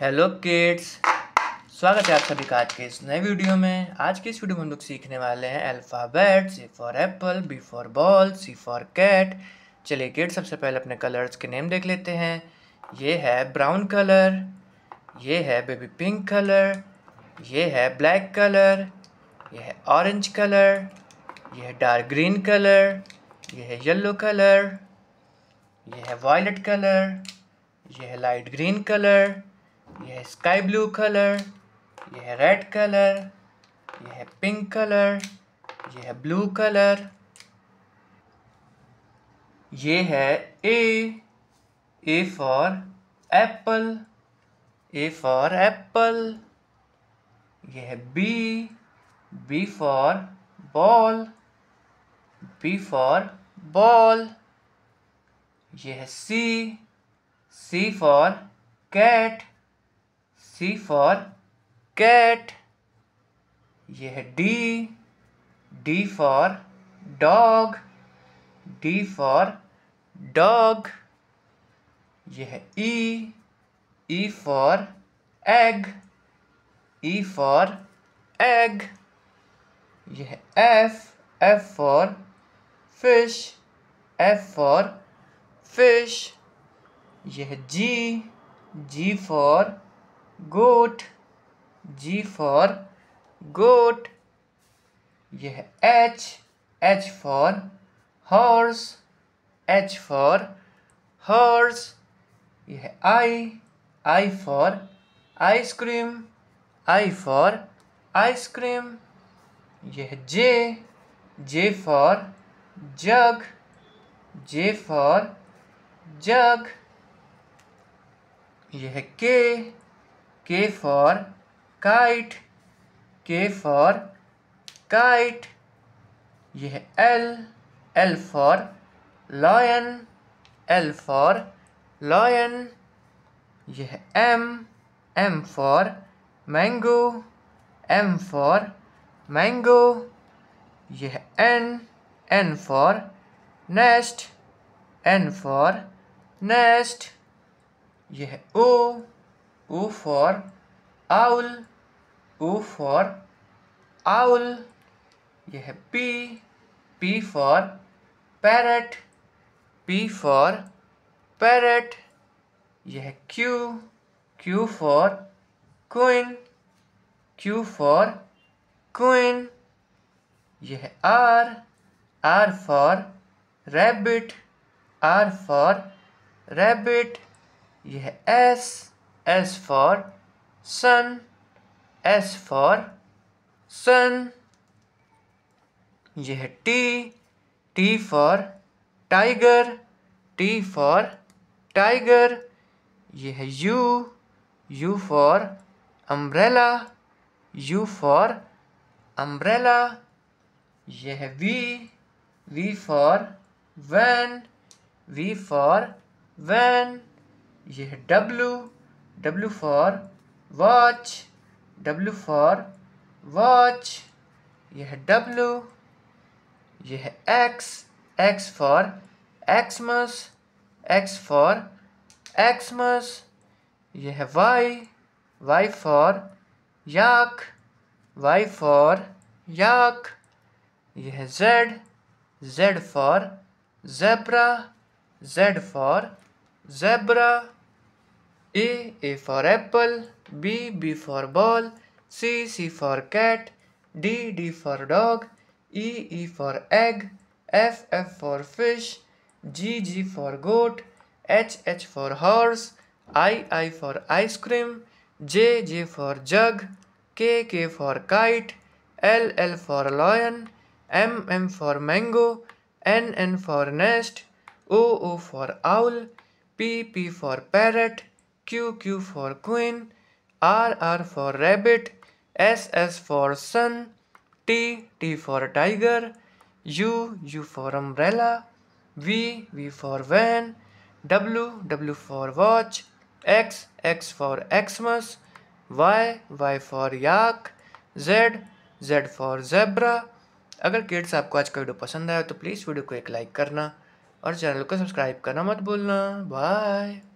Hello kids स्वागत है आप सभी का आज के इस नए वीडियो में आज के इस वीडियो में हम लोग सीखने वाले हैं alphabet C for apple B for ball C for cat चलिए किड्स सबसे पहले अपने कलर्स के नेम देख लेते हैं ये है ब्राउन कलर ये है बेबी पिंक कलर ये है ब्लैक कलर ये है ऑरेंज कलर ये है डार्क ग्रीन कलर ये है येल्लो कलर ये है वायलट कलर ये है लाइट ग्रीन कलर यह है स्काई ब्लू कलर यह है रेड कलर यह है पिंक कलर यह है ब्लू कलर ये है A A for apple A for apple यह है B B for ball B for ball यह है C C for cat C for cat यह D D for dog D for dog यह E E for egg E for egg यह F F for fish F for fish यह G G for goat G for goat यह H H for horse H for horse यह I I for ice cream I for ice cream यह J J for jug J for jug यह K K for kite K for kite ये है L L for lion L for lion ये है M M for mango M for mango ये है N N for nest N for nest ये है O U for owl U for owl यह है P P for parrot P for parrot यह है Q Q for queen Q for queen यह है R R for rabbit R for rabbit यह है S S for sun, S for sun. यह T, T for tiger, T for tiger. यह U, U for umbrella, U for umbrella. यह V, V for van, V for van. यह W, W for watch W for watch ये है W ये है X X for Xmas X for Xmas ये है Y Y for yak Y for yak ये है Z Z for zebra Z for zebra A, A for apple, B, B for ball, C, C for cat, D, D for dog, E, E for egg, F, F for fish, G, G for goat, H, H for horse, I, I for ice cream, J, J for jug, K, K for kite, L, L for lion, M, M for mango, N, N for nest, O, O for owl, P, P for parrot, Q Q for queen, R R for rabbit, S S for sun, T T for tiger, U U for umbrella, V V for van, W W for watch, X X for Xmas, Y Y for yak, Z Z for zebra. अगर kids आपको आज का video पसंद आया तो please video को एक like करना और चैनल को सब्सक्राइब करना मत भूलना बाय